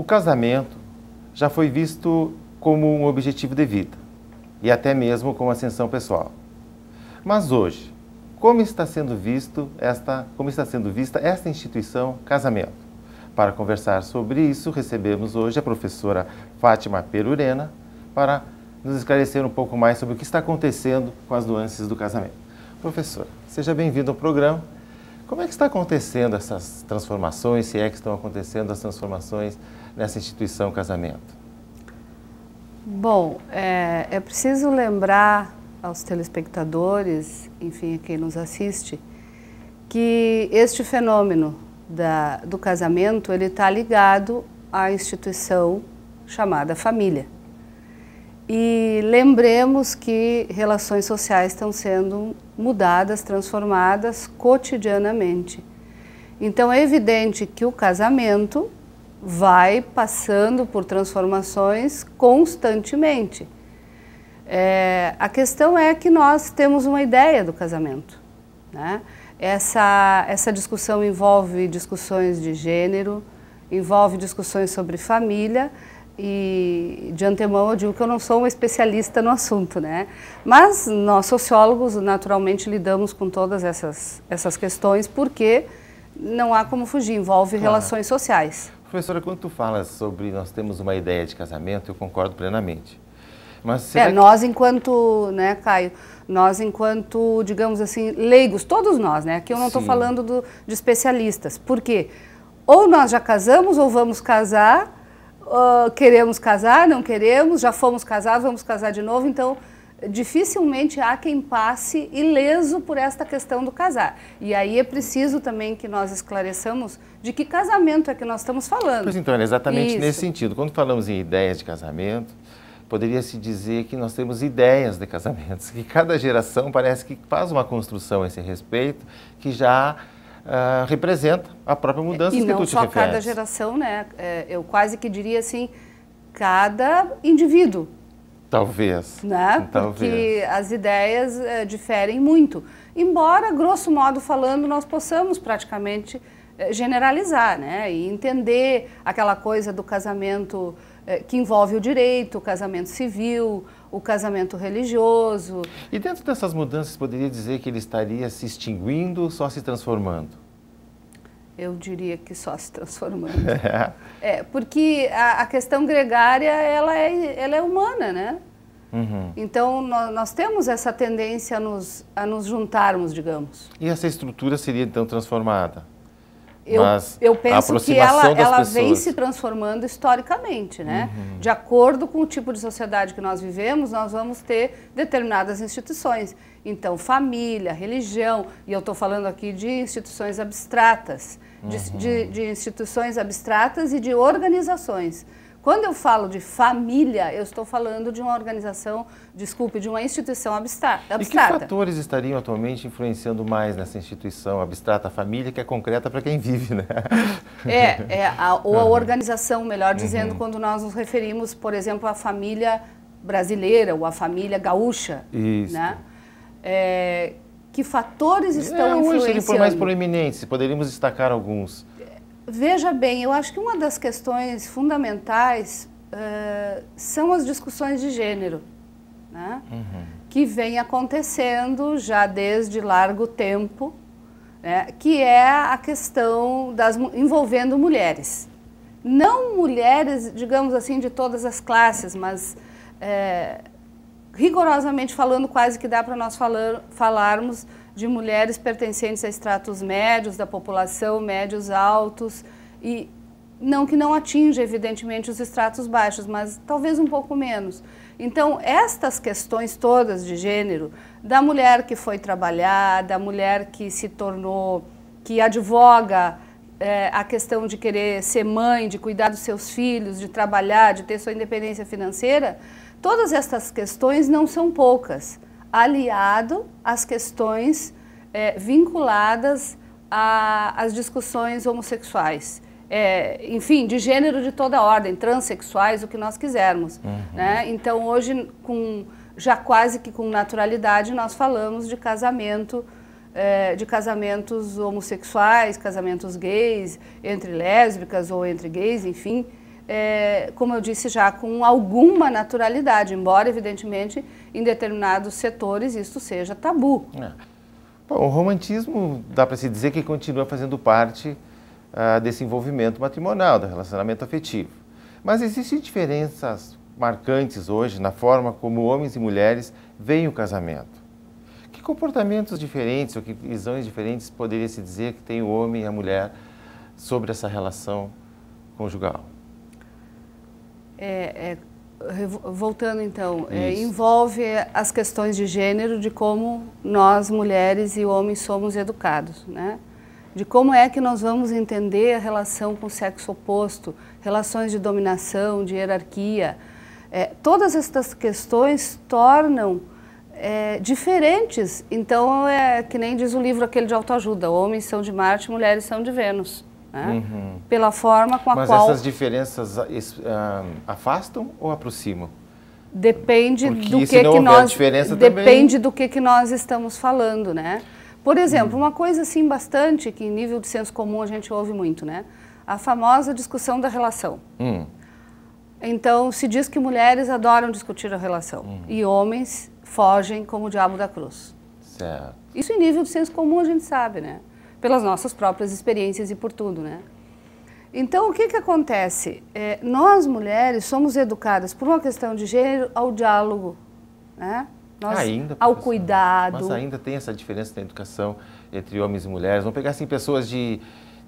O casamento já foi visto como um objetivo de vida e até mesmo como ascensão pessoal. Mas hoje, como está sendo visto esta, como está sendo vista esta instituição casamento? Para conversar sobre isso, recebemos hoje a professora Fátima Perurena para nos esclarecer um pouco mais sobre o que está acontecendo com as nuances do casamento. Professora, seja bem-vindo ao programa. Como é que está acontecendo essas transformações, se é que estão acontecendo as transformações nessa instituição casamento? Bom, é, é preciso lembrar aos telespectadores, enfim, a quem nos assiste, que este fenômeno da, do casamento ele está ligado à instituição chamada família. E lembremos que relações sociais estão sendo mudadas, transformadas cotidianamente. Então é evidente que o casamento vai passando por transformações constantemente. É, a questão é que nós temos uma ideia do casamento. Né? Essa, essa discussão envolve discussões de gênero, envolve discussões sobre família e de antemão eu digo que eu não sou uma especialista no assunto, né? Mas nós sociólogos naturalmente lidamos com todas essas, essas questões porque não há como fugir, envolve claro. relações sociais. Professora, quando tu falas sobre nós temos uma ideia de casamento, eu concordo plenamente. Mas é, que... nós enquanto, né, Caio, nós enquanto, digamos assim, leigos, todos nós, né? Aqui eu não estou falando do, de especialistas. Por quê? Ou nós já casamos ou vamos casar, uh, queremos casar, não queremos, já fomos casados, vamos casar de novo. Então, dificilmente há quem passe ileso por esta questão do casar. E aí é preciso também que nós esclareçamos de que casamento é que nós estamos falando. Pois então, é exatamente Isso. nesse sentido. Quando falamos em ideias de casamento, poderia-se dizer que nós temos ideias de casamentos, que cada geração parece que faz uma construção a esse respeito, que já Uh, representa a própria mudança e que não só cada geração, né? É, eu quase que diria assim, cada indivíduo Talvez. Né? Talvez. Porque as ideias é, diferem muito. Embora, grosso modo falando, nós possamos praticamente é, generalizar né? e entender aquela coisa do casamento é, que envolve o direito, o casamento civil, o casamento religioso. E dentro dessas mudanças, poderia dizer que ele estaria se extinguindo ou só se transformando? eu diria que só se transformando. É. é, porque a, a, questão gregária, ela é, ela é humana, né? Uhum. Então, nós, nós, temos essa tendência a nos, a nos juntarmos, digamos. E essa estrutura seria, então, transformada? Eu, Mas eu penso que ela, ela vem se transformando historicamente, né? Uhum. De acordo com o tipo de sociedade que nós vivemos, nós vamos ter determinadas instituições. Então, família, religião, e eu estou falando aqui de instituições abstratas de, uhum. de, de instituições abstratas e de organizações. Quando eu falo de família, eu estou falando de uma organização, desculpe, de uma instituição abstrata. E que fatores estariam atualmente influenciando mais nessa instituição abstrata, família, que é concreta para quem vive, né? É, é a, ou a organização, melhor dizendo, uhum. quando nós nos referimos, por exemplo, à família brasileira ou à família gaúcha. Isso. Né? É, que fatores é, estão é, influenciando? Hoje, se for mais proeminentes, poderíamos destacar alguns. Veja bem, eu acho que uma das questões fundamentais uh, são as discussões de gênero, né? Uhum. que vem acontecendo já desde largo tempo, né? que é a questão das, envolvendo mulheres. Não mulheres, digamos assim, de todas as classes, mas eh, rigorosamente falando, quase que dá para nós falar, falarmos de mulheres pertencentes a estratos médios da população, médios altos, e não que não atinja, evidentemente, os estratos baixos, mas talvez um pouco menos. Então, estas questões todas de gênero, da mulher que foi trabalhar, da mulher que se tornou, que advoga é, a questão de querer ser mãe, de cuidar dos seus filhos, de trabalhar, de ter sua independência financeira, Todas estas questões não são poucas, aliado às questões é, vinculadas às discussões homossexuais. É, enfim, de gênero de toda ordem, transexuais, o que nós quisermos. Uhum. Né? Então, hoje, com, já quase que com naturalidade, nós falamos de casamento, é, de casamentos homossexuais, casamentos gays, entre lésbicas ou entre gays, enfim, é, como eu disse já, com alguma naturalidade, embora, evidentemente, em determinados setores isso seja tabu. É. Bom, o romantismo, dá para se dizer que continua fazendo parte ah, desse envolvimento matrimonial, do relacionamento afetivo. Mas existem diferenças marcantes hoje na forma como homens e mulheres veem o casamento. Que comportamentos diferentes ou que visões diferentes poderia se dizer que tem o homem e a mulher sobre essa relação conjugal? é, é voltando então, é, envolve as questões de gênero, de como nós mulheres e homens somos educados, né? De como é que nós vamos entender a relação com o sexo oposto, relações de dominação, de hierarquia. É, todas estas questões tornam é, diferentes. Então, é que nem diz o livro aquele de autoajuda: homens são de Marte, mulheres são de Vênus né? uhum. pela forma com a Mas qual... Mas essas diferenças afastam ou aproximam? Depende Porque do que, que nós depende também... do que, que nós estamos falando, né? Por exemplo, uhum. uma coisa assim bastante que em nível de senso comum a gente ouve muito, né? A famosa discussão da relação. Uhum. Então se diz que mulheres adoram discutir a relação uhum. e homens fogem como o diabo da cruz. Certo. Isso em nível de senso comum a gente sabe, né? pelas nossas próprias experiências e por tudo, né? Então, o que, que acontece? É, nós, mulheres, somos educadas por uma questão de gênero ao diálogo, né? Nós, ainda, ao cuidado. Mas ainda tem essa diferença na educação entre homens e mulheres. Vamos pegar, assim, pessoas de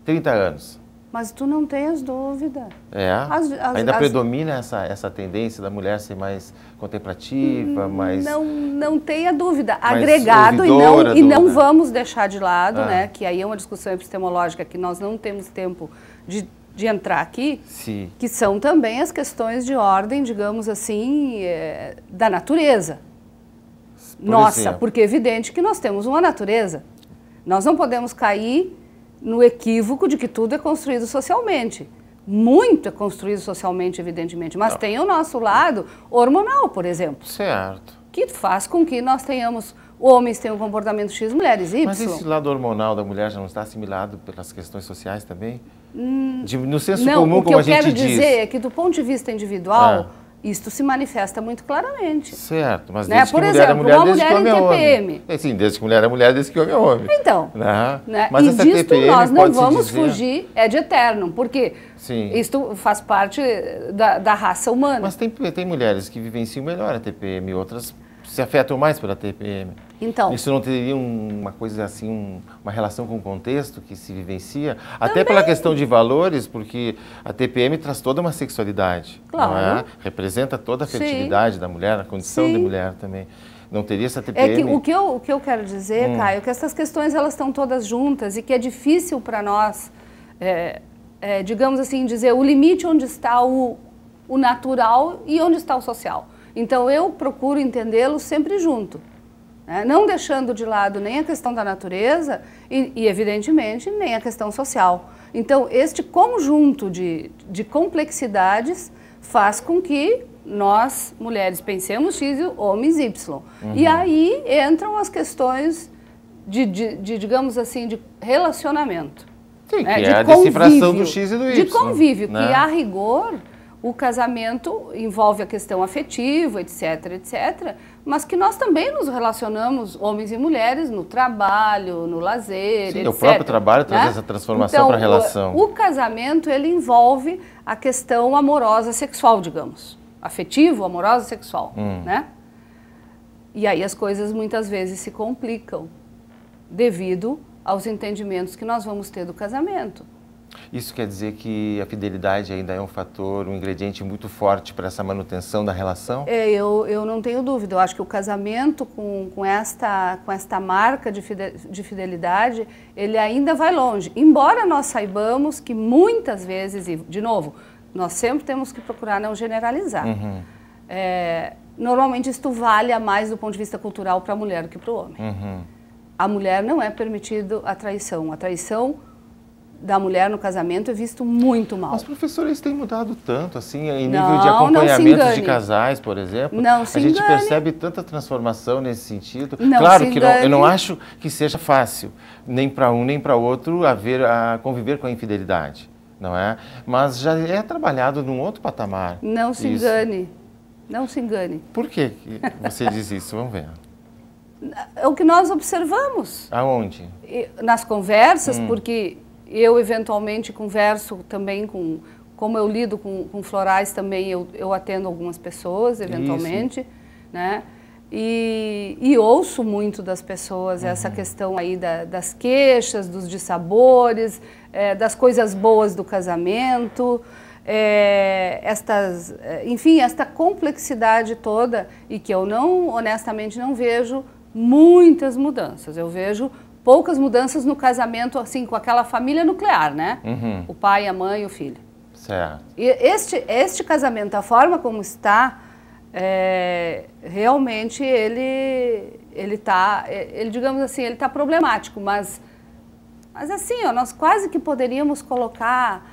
30 anos. Mas tu não tens dúvida. É. As, as, Ainda as... predomina essa, essa tendência da mulher ser mais contemplativa, hum, mais. Não, não tenha dúvida. Agregado e não, do, e não né? vamos deixar de lado, ah. né? Que aí é uma discussão epistemológica que nós não temos tempo de, de entrar aqui, Sim. que são também as questões de ordem, digamos assim, é, da natureza. Por Nossa, exemplo. porque é evidente que nós temos uma natureza. Nós não podemos cair no equívoco de que tudo é construído socialmente. Muito é construído socialmente, evidentemente, mas Não. tem o nosso lado hormonal, por exemplo. Certo. Que faz com que nós tenhamos homens têm um comportamento X, mulheres Y. Mas esse lado hormonal da mulher já não está assimilado pelas questões sociais também? Hum, de, no senso não, comum, como a gente diz. o que eu quero dizer diz. é que do ponto de vista individual, ah. Isto se manifesta muito claramente. Certo, mas né? desde né? Por que é exemplo, mulher é mulher, desde que homem é homem. É, sim, desde que mulher é mulher, desde que homem é homem. Então, né? Né? Mas e essa disto TPM nós não vamos dizer... fugir, é de eterno, porque Sim. isto faz parte da, da raça humana. Mas tem, tem mulheres que vivenciam melhor a TPM, outras se afetam mais pela TPM. Então. Isso não teria uma coisa assim, um, uma relação com o contexto que se vivencia? Também. Até pela questão de valores, porque a TPM traz toda uma sexualidade. É? Claro. É? Representa toda a fertilidade Sim. da mulher, a condição Sim. de mulher também não teria essa TPM. É que, o, que eu, o que eu quero dizer, hum. Caio, é que essas questões elas estão todas juntas e que é difícil para nós, é, é, digamos assim, dizer o limite onde está o, o natural e onde está o social. Então eu procuro entendê-lo sempre junto, né? não deixando de lado nem a questão da natureza e, e, evidentemente, nem a questão social. Então este conjunto de, de complexidades faz com que nós, mulheres, pensemos X e homens Y. Uhum. E aí entram as questões de, de, de digamos assim, de relacionamento. Sim, né? que de é a convívio, decifração do X e do Y. De convívio, né? que a rigor o casamento envolve a questão afetiva, etc, etc, mas que nós também nos relacionamos, homens e mulheres, no trabalho, no lazer, Sim, etc. o próprio trabalho traz né? essa transformação então, para a relação. O, o casamento, ele envolve a questão amorosa sexual, digamos. Afetivo, amorosa sexual, hum. né? E aí as coisas muitas vezes se complicam devido aos entendimentos que nós vamos ter do casamento. Isso quer dizer que a fidelidade ainda é um fator, um ingrediente muito forte para essa manutenção da relação? É, eu, eu não tenho dúvida. Eu acho que o casamento com, com, esta, com esta marca de, de fidelidade, ele ainda vai longe. Embora nós saibamos que muitas vezes, e de novo, nós sempre temos que procurar não generalizar. Uhum. É, normalmente isto vale a mais do ponto de vista cultural para a mulher do que para o homem. Uhum. A mulher não é permitido a traição. A traição da mulher no casamento é visto muito mal. As professoras têm mudado tanto, assim, em nível de acompanhamento de casais, por exemplo. Não se A gente engane. percebe tanta transformação nesse sentido. Não claro que não, eu não acho que seja fácil, nem para um nem para outro, haver, a conviver com a infidelidade, não é? Mas já é trabalhado num outro patamar. Não se isso. engane, não se engane. Por que você diz isso? Vamos ver é o que nós observamos. Aonde? Nas conversas, hum. porque eu eventualmente converso também com, como eu lido com, com florais também, eu, eu, atendo algumas pessoas eventualmente, Isso. né? E, e, ouço muito das pessoas uhum. essa questão aí da, das queixas, dos dissabores, é, das coisas boas do casamento, é, estas, eh, enfim, esta complexidade toda e que eu não, honestamente, não vejo muitas mudanças. Eu vejo poucas mudanças no casamento, assim, com aquela família nuclear, né? Uhum. O pai, a mãe e o filho. Certo. E este, este casamento, a forma como está, é, realmente ele ele tá é, ele digamos assim ele tá problemático mas mas assim ó, nós quase que poderíamos colocar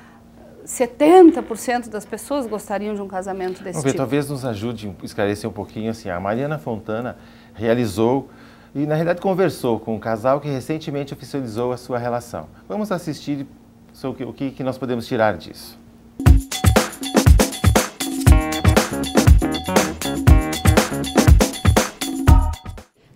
70% das pessoas gostariam de um casamento desse tipo. Talvez nos ajude esclarecer um pouquinho assim. A Mariana Fontana realizou e na realidade conversou com um casal que recentemente oficializou a sua relação. Vamos assistir sobre o que, nós podemos tirar disso.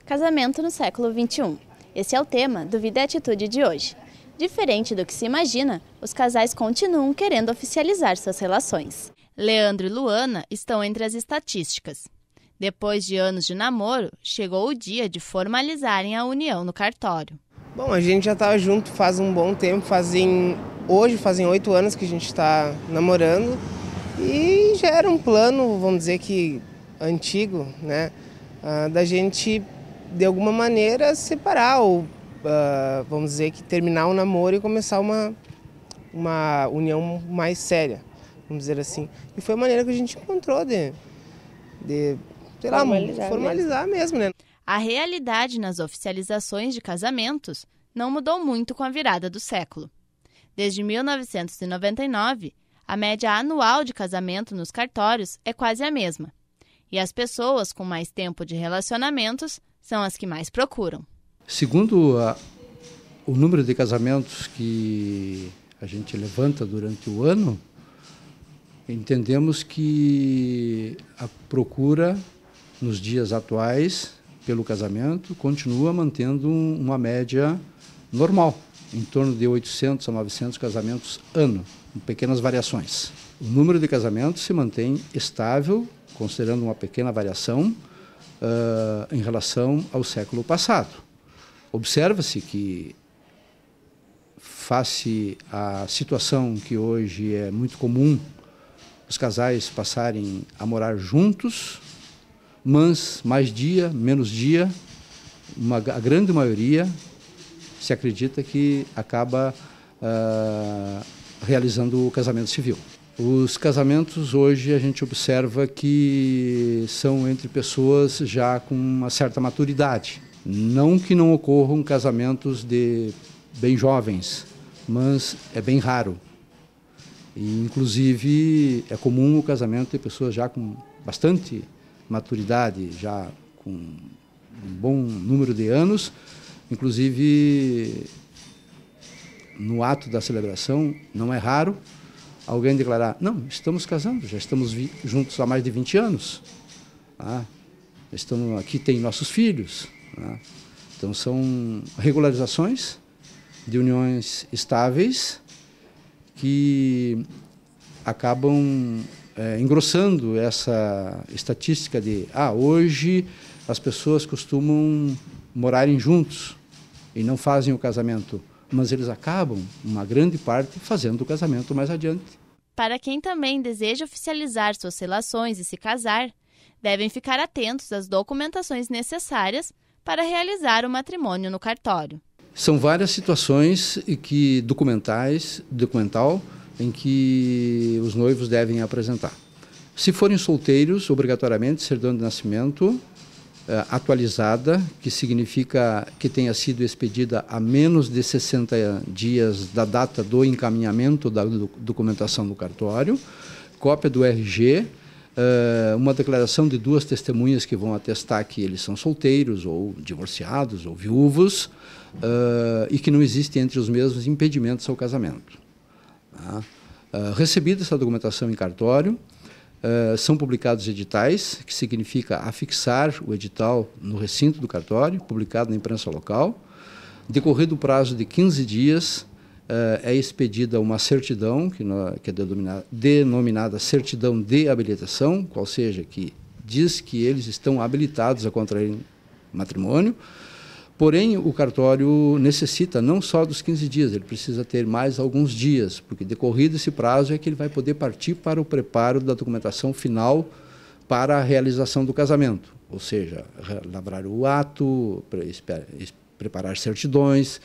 Casamento no século XXI. Esse é o tema do Vida e Atitude de hoje. Diferente do que se imagina, os casais continuam querendo oficializar suas relações. Leandro e Luana estão entre as estatísticas. Depois de anos de namoro, chegou o dia de formalizarem a união no cartório. Bom, a gente já estava tá junto faz um bom tempo, fazem hoje fazem oito anos que a gente está namorando e já era um plano, vamos dizer que antigo, né, ah, da gente de alguma maneira separar ou ah, vamos dizer que terminar o um namoro e começar uma uma união mais séria, vamos dizer assim. E foi a maneira que a gente encontrou de, de sei lá, formalizar, formalizar mesmo. mesmo, né? A realidade nas oficializações de casamentos não mudou muito com a virada do século. Desde 1999, a média anual de casamento nos cartórios é quase a mesma. E as pessoas com mais tempo de relacionamentos são as que mais procuram. Segundo a, o número de casamentos que a gente levanta durante o ano, entendemos que a procura nos dias atuais, pelo casamento, continua mantendo uma média normal, em torno de 800 a 900 casamentos ano, com pequenas variações. O número de casamentos se mantém estável, considerando uma pequena variação uh, em relação ao século passado. Observa-se que, face à situação que hoje é muito comum, os casais passarem a morar juntos, mas mais dia, menos dia, uma, a grande maioria se acredita que acaba uh, realizando o casamento civil. Os casamentos hoje a gente observa que são entre pessoas já com uma certa maturidade. Não que não ocorram casamentos de bem jovens, mas é bem raro. E, inclusive, é comum o casamento de pessoas já com bastante maturidade já com um bom número de anos, inclusive no ato da celebração, não é raro alguém declarar: não, estamos casando, já estamos juntos há mais de 20 anos, tá? estamos aqui tem nossos filhos. Tá? Então são regularizações de uniões estáveis que acabam é, engrossando essa estatística de ah, hoje as pessoas costumam morarem juntos e não fazem o casamento, mas eles acabam, uma grande parte, fazendo o casamento mais adiante. Para quem também deseja oficializar suas relações e se casar, devem ficar atentos às documentações necessárias para realizar o matrimônio no cartório. São várias situações que documentais, documental, em que os noivos devem apresentar. Se forem solteiros, obrigatoriamente, certidão de nascimento eh, atualizada, que significa que tenha sido expedida a menos de 60 dias da data do encaminhamento da documentação do cartório, cópia do RG, eh, uma declaração de duas testemunhas que vão atestar que eles são solteiros ou divorciados ou viúvos eh, e que não existe entre os mesmos impedimentos ao casamento. Tá? Uh, ah, recebida essa documentação em cartório, uh, são publicados editais, que significa afixar o edital no recinto do cartório, publicado na imprensa local. Decorrido o prazo de 15 dias, uh, é expedida uma certidão, que, que é denominada, denominada certidão de habilitação, qual seja, que diz que eles estão habilitados a contrair matrimônio. Porém, o cartório necessita não só dos 15 dias, ele precisa ter mais alguns dias, porque decorrido esse prazo é que ele vai poder partir para o preparo da documentação final para a realização do casamento, ou seja, lavrar o ato, preparar certidões.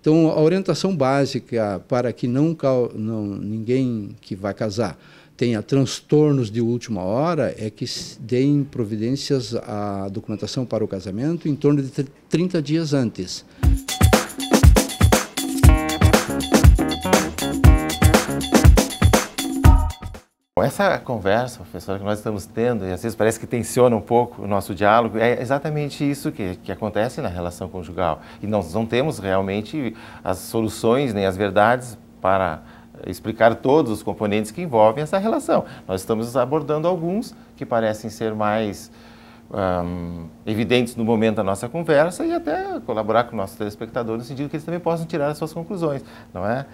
Então, a orientação básica para que não, não ninguém que vai casar tenha transtornos de última hora é que deem providências à documentação para o casamento em torno de 30 dias antes. Essa conversa, professor, que nós estamos tendo, e às vezes parece que tensiona um pouco o nosso diálogo, é exatamente isso que, que acontece na relação conjugal. E nós não temos realmente as soluções nem as verdades para explicar todos os componentes que envolvem essa relação. Nós estamos abordando alguns que parecem ser mais um, evidentes no momento da nossa conversa e até colaborar com nossos telespectadores no sentido que eles também possam tirar as suas conclusões, não é?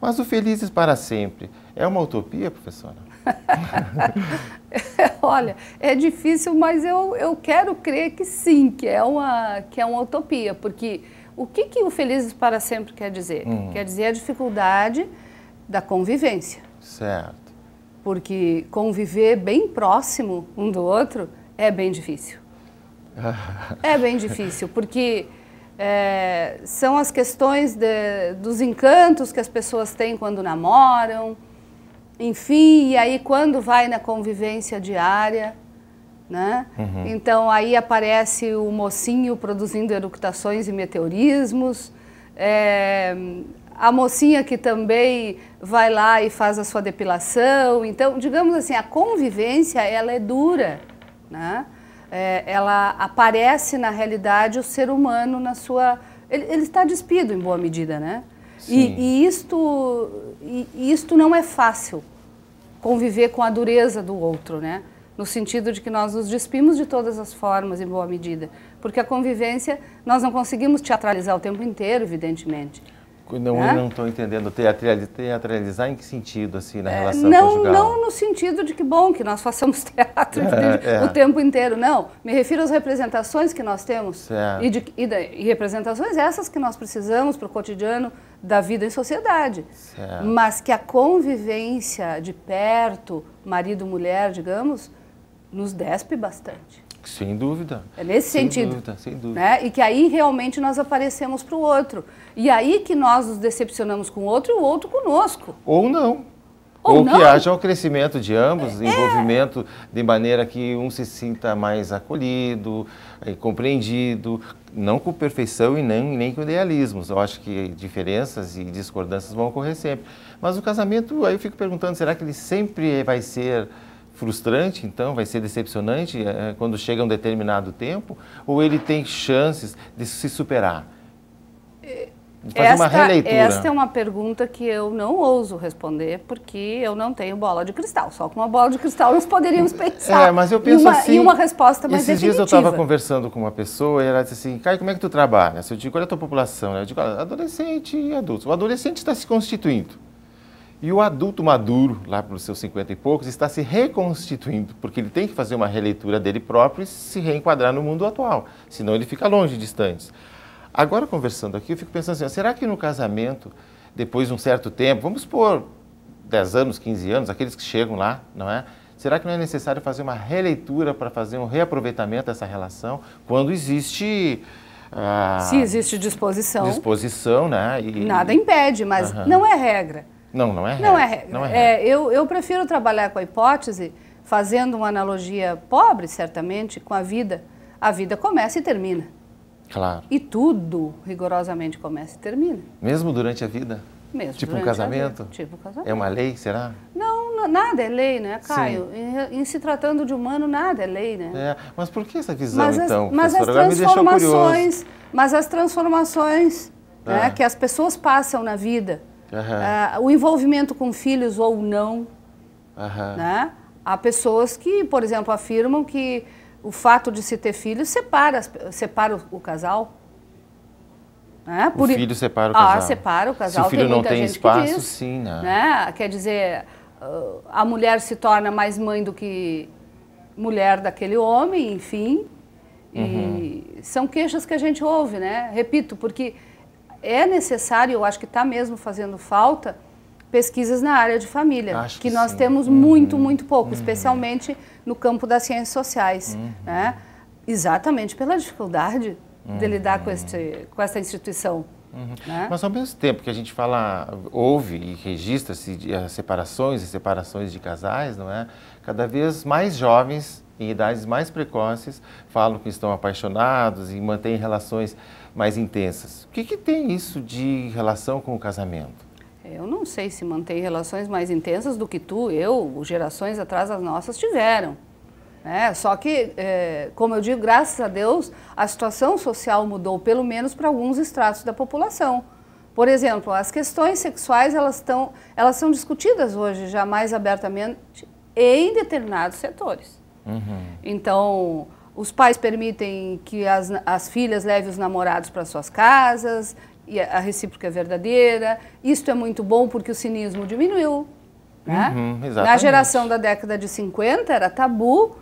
Mas o Felizes para Sempre é uma utopia, professora? Olha, é difícil, mas eu, eu quero crer que sim, que é uma, que é uma utopia, porque o que, que o Felizes para Sempre quer dizer? Hum. Quer dizer a dificuldade da convivência. Certo. Porque conviver bem próximo um do outro é bem difícil. é bem difícil, porque é, são as questões de, dos encantos que as pessoas têm quando namoram, enfim, e aí quando vai na convivência diária, né? Uhum. Então aí aparece o mocinho produzindo eructações e meteorismos, é, a mocinha que também vai lá e faz a sua depilação. Então, digamos assim, a convivência ela é dura, né? É, ela aparece na realidade o ser humano na sua, ele, ele está despido em boa medida, né? Sim. E, e isto, e, isto não é fácil conviver com a dureza do outro, né? No sentido de que nós nos despimos de todas as formas em boa medida, porque a convivência nós não conseguimos teatralizar o tempo inteiro, evidentemente. Não, não estou né? entendendo. Teatralizar em que sentido, assim, na é, relação não, conjugal? Não no sentido de que bom que nós façamos teatro é, é. o tempo inteiro, não. Me refiro às representações que nós temos e, de, e, e, representações essas que nós precisamos para o cotidiano da vida em sociedade. Certo. Mas que a convivência de perto, marido-mulher, digamos, nos despe bastante. Sem dúvida. É nesse sem sentido. Dúvida, sem dúvida. Né? E que aí realmente nós aparecemos para o outro. E aí que nós nos decepcionamos com o outro e o outro conosco. Ou não. Ou, Ou não. que haja um crescimento de ambos, é. envolvimento de maneira que um se sinta mais acolhido, eh, compreendido, não com perfeição e nem, nem com idealismos. Eu acho que diferenças e discordâncias vão ocorrer sempre. Mas o casamento, aí eu fico perguntando, será que ele sempre vai ser frustrante, então, vai ser decepcionante é, é, quando chega um determinado tempo? Ou ele tem chances de se superar? De fazer esta, uma releitura? Esta é uma pergunta que eu não ouso responder, porque eu não tenho bola de cristal. Só com uma bola de cristal nós poderíamos é, pensar. É, mas eu penso uma, assim. E uma resposta mais esses definitiva. Esses dias eu estava conversando com uma pessoa e ela disse assim: Caio, como é que tu trabalha? Eu digo: é a tua população. Né? Eu digo: adolescente e adulto. O adolescente está se constituindo. E o adulto maduro, lá para os seus 50 e poucos, está se reconstituindo, porque ele tem que fazer uma releitura dele próprio e se reenquadrar no mundo atual, senão ele fica longe, distante. Agora, conversando aqui, eu fico pensando assim, será que no casamento, depois de um certo tempo, vamos supor 10 anos, 15 anos, aqueles que chegam lá, não é? Será que não é necessário fazer uma releitura para fazer um reaproveitamento dessa relação quando existe ah, se existe disposição. Disposição, né? E... Nada impede, mas não é regra. Não, não é regra. É não é regra. Não é regra. É, eu, eu prefiro trabalhar com a hipótese, fazendo uma analogia pobre, certamente, com a vida. A vida começa e termina. Claro. E tudo, rigorosamente, começa e termina. Mesmo durante a vida? Mesmo. Tipo um casamento? Tipo um casamento. É uma lei, será? Não, nada é lei, né, Caio? Em, em, se tratando de humano, nada é lei, né? É, mas por que essa visão, mas as, então? Mas as transformações, mas as transformações ah. né, que as pessoas passam na vida, Uhum. Uh, o envolvimento com filhos ou não. Uhum. Né? Há pessoas que, por exemplo, afirmam que o fato de se ter filhos separa, separa o, casal. Né? Por... O filho separa o ah, casal. Ah, separa o casal. Se o filho tem não tem espaço, diz, sim. Né? Quer dizer, ah, a mulher se torna mais mãe do que mulher daquele homem, enfim. Uhum. E são queixas que a gente ouve, né? Repito, porque é necessário, eu acho que está mesmo fazendo falta, pesquisas na área de família, acho que, que nós temos uhum. muito, muito pouco, uhum. especialmente no campo das ciências sociais, uhum. né? exatamente pela dificuldade de lidar com, este, uhum. com essa instituição. Uhum. Né? Mas ao mesmo tempo que a gente fala, ouve e registra-se eh, separações e separações de casais, não é? Cada vez mais jovens em idades mais precoces, falam que estão apaixonados e mantêm relações mais intensas. O que, que tem isso de relação com o casamento? Eu não sei se mantém relações mais intensas do que tu, eu, gerações atrás das nossas tiveram. É, só que, é, como eu digo, graças a Deus, a situação social mudou, pelo menos para alguns estratos da população. Por exemplo, as questões sexuais elas, tão, elas são discutidas hoje já mais abertamente em determinados setores. Uhum. Então, os pais permitem que as, as filhas levem os namorados para suas casas, e a recíproca é verdadeira. Isto é muito bom porque o cinismo diminuiu. Né? Uhum, Na geração da década de 50 era tabu,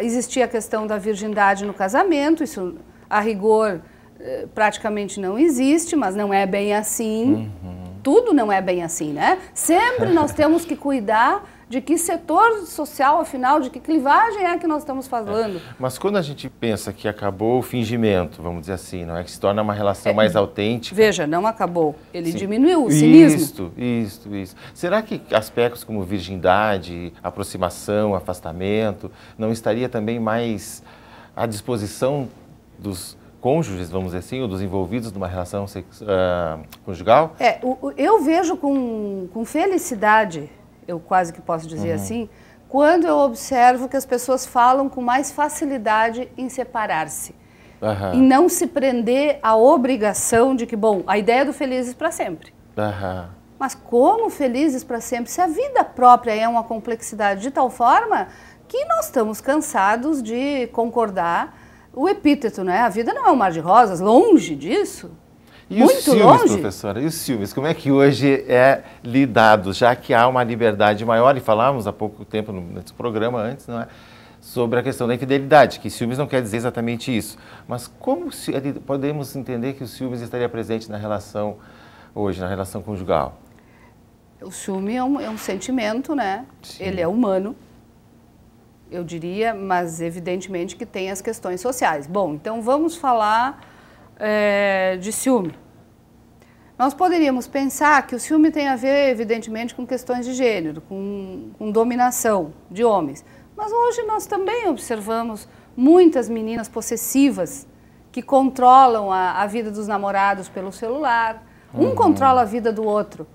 existia a questão da virgindade no casamento, isso a rigor eh, praticamente não existe, mas não é bem assim. Uhum. Tudo não é bem assim, né? Sempre nós temos que cuidar de que setor social, afinal, de que clivagem é que nós estamos é. falando. É. Mas quando a gente pensa que acabou o fingimento, vamos dizer assim, não é que se torna uma relação é. mais autêntica. Veja, não acabou. Ele Sim. diminuiu o cinismo. isso isso isso. Será que aspectos como virgindade, aproximação, afastamento, não estaria também mais à disposição dos cônjuges, vamos dizer assim, ou dos envolvidos numa relação uh, conjugal? É, eu vejo com, com felicidade eu quase que posso dizer uhum. assim, quando eu observo que as pessoas falam com mais facilidade em separar-se. Uhum. E não se prender à obrigação de que, bom, a ideia do felizes para sempre. Uhum. Mas como felizes para sempre? Se a vida própria é uma complexidade de tal forma que nós estamos cansados de concordar o epíteto, né? A vida não é um mar de rosas, longe disso. E Muito os ciúmes, longe? professora, e os ciúmes, como é que hoje é lidado, já que há uma liberdade maior, e falávamos há pouco tempo nesse programa antes, não é? sobre a questão da infidelidade, que ciúmes não quer dizer exatamente isso. Mas como se, podemos entender que o ciúmes estaria presente na relação hoje, na relação conjugal? O ciúme é um, é um sentimento, né? Sim. Ele é humano, eu diria, mas evidentemente que tem as questões sociais. Bom, então vamos falar é, de ciúme. Nós poderíamos pensar que o ciúme tem a ver, evidentemente, com questões de gênero, com, com dominação de homens. Mas hoje nós também observamos muitas meninas possessivas que controlam a, a vida dos namorados pelo celular. Um uhum. controla a vida do outro,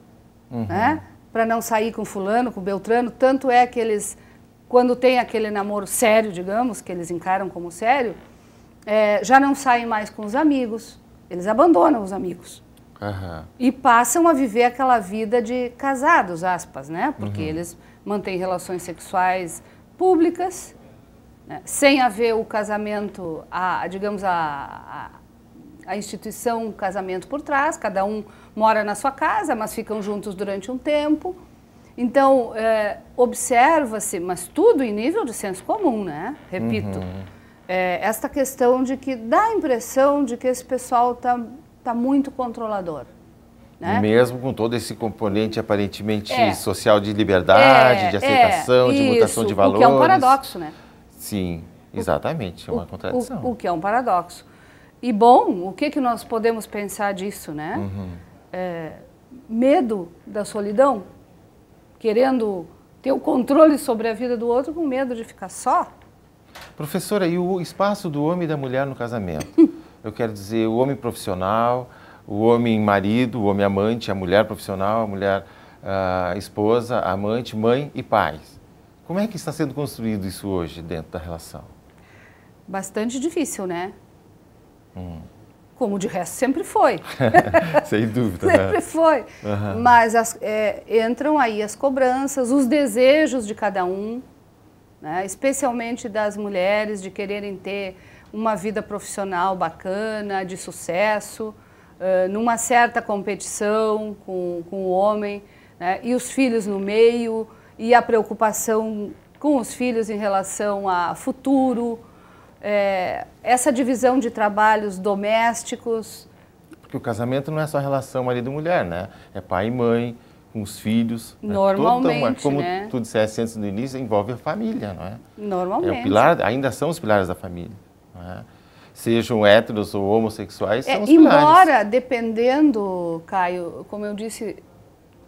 uhum. né? Para não sair com fulano, com beltrano. Tanto é que eles, quando tem aquele namoro sério, digamos, que eles encaram como sério, é, já não saem mais com os amigos, eles abandonam os amigos. Uhum. E passam a viver aquela vida de casados, aspas, né? Porque uhum. eles mantêm relações sexuais públicas, né? sem haver o casamento, a, a digamos, a, a, a instituição um casamento por trás, cada um mora na sua casa, mas ficam juntos durante um tempo. Então, é, observa-se, mas tudo em nível de senso comum, né? Repito. Uhum é, esta questão de que dá a impressão de que esse pessoal está tá muito controlador. Né? Mesmo com todo esse componente aparentemente é. social de liberdade, é, de aceitação, é. de mutação de valores. O que é um paradoxo, né? Sim, exatamente, o, é uma contradição. O, o, que é um paradoxo. E bom, o que, que nós podemos pensar disso, né? Uhum. É, medo da solidão, querendo ter o controle sobre a vida do outro com medo de ficar só. Professora, e o espaço do homem e da mulher no casamento? Eu quero dizer, o homem profissional, o homem marido, o homem amante, a mulher profissional, a mulher ah, esposa, amante, mãe e pais. Como é que está sendo construído isso hoje dentro da relação? Bastante difícil, né? Hum. Como de resto sempre foi. Sem dúvida. Né? sempre né? foi. Uhum. Mas as, é, entram aí as cobranças, os desejos de cada um né? especialmente das mulheres, de quererem ter uma vida profissional bacana, de sucesso, uh, numa certa competição com, com o homem, né? e os filhos no meio, e a preocupação com os filhos em relação a futuro, é, essa divisão de trabalhos domésticos. Porque o casamento não é só relação marido-mulher, né? É pai e mãe, com os filhos. Né? Normalmente, né? Toda, como né? tu disseste antes no início, envolve a família, não é? é Normalmente. É, pilar, ainda são os pilares da família, não é? Sejam héteros ou homossexuais, é, são é, os embora, pilares. Embora, dependendo, Caio, como eu disse,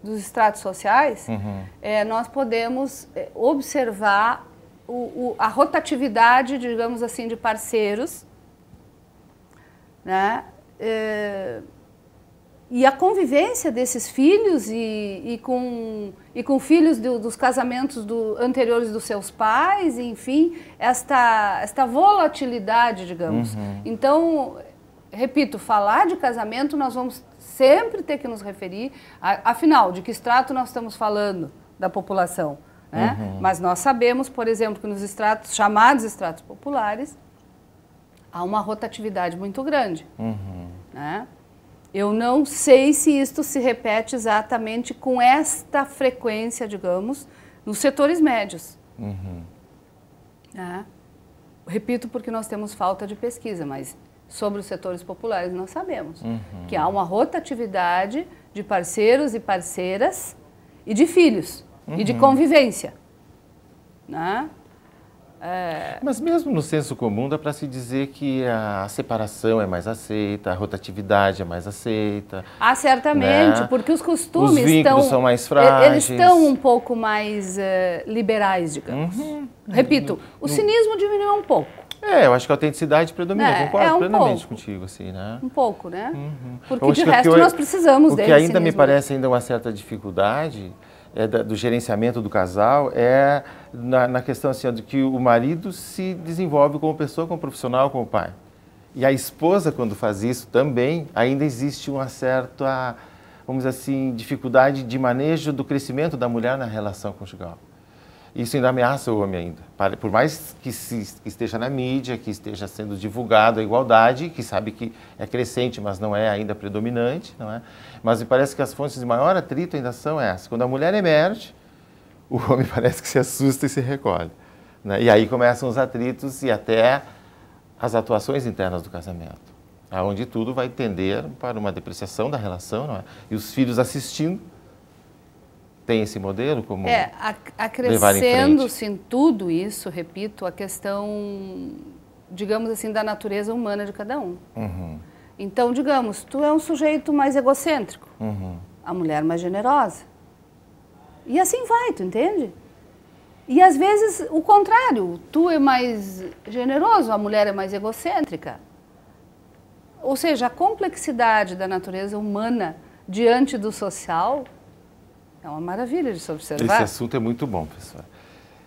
dos estratos sociais, uhum. é, nós podemos é, observar o, o, a rotatividade, digamos assim, de parceiros, né? É, e a convivência desses filhos e, e com, e com filhos do, dos casamentos do, anteriores dos seus pais, enfim, esta, esta volatilidade, digamos. Uhum. Então, repito, falar de casamento nós vamos sempre ter que nos referir, a, afinal, de que extrato nós estamos falando da população. Né? Uhum. Mas nós sabemos, por exemplo, que nos extratos, chamados extratos populares, há uma rotatividade muito grande. Uhum. Né? Eu não sei se isto se repete exatamente com esta frequência, digamos, nos setores médios. Uhum. Né? repito porque nós temos falta de pesquisa, mas sobre os setores populares nós sabemos uhum. que há uma rotatividade de parceiros e parceiras e de filhos uhum. e de uhum. convivência. Né? É... Mas mesmo no senso comum dá para se dizer que a separação é mais aceita, a rotatividade é mais aceita. Ah, certamente, né? porque os costumes os vínculos estão, são mais frágeis. Eles estão um pouco mais uh, liberais, digamos. Uhum. Repito, o uhum. cinismo diminuiu um pouco. É, eu acho que a autenticidade predomina, é, concordo é um plenamente pouco. contigo, assim, né? Um pouco, né? Uhum. Porque de resto eu, nós precisamos O que ainda me parece ainda uma certa dificuldade é, do gerenciamento do casal é na, na questão assim, de que o marido se desenvolve como pessoa, como profissional, como pai. E a esposa, quando faz isso também, ainda existe uma certa, vamos dizer assim, dificuldade de manejo do crescimento da mulher na relação conjugal isso ainda ameaça o homem ainda. Por mais que, se, esteja na mídia, que esteja sendo divulgada a igualdade, que sabe que é crescente, mas não é ainda predominante, não é? Mas me parece que as fontes de maior atrito ainda são essas. Quando a mulher emerge, o homem parece que se assusta e se recolhe. Né? E aí começam os atritos e até as atuações internas do casamento, aonde tudo vai tender para uma depreciação da relação, não é? E os filhos assistindo tem esse modelo como é, acrescendo-se em, tudo isso, repito, a questão, digamos assim, da natureza humana de cada um. Uhum. Então, digamos, tu é um sujeito mais egocêntrico, uhum. a mulher mais generosa. E assim vai, tu entende? E às vezes o contrário, tu é mais generoso, a mulher é mais egocêntrica. Ou seja, a complexidade da natureza humana diante do social é uma maravilha de se observar. Esse assunto é muito bom, pessoal.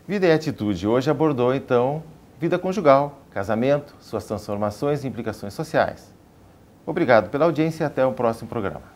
Vida e atitude. Hoje abordou, então, vida conjugal, casamento, suas transformações e implicações sociais. Obrigado pela audiência e até o próximo programa.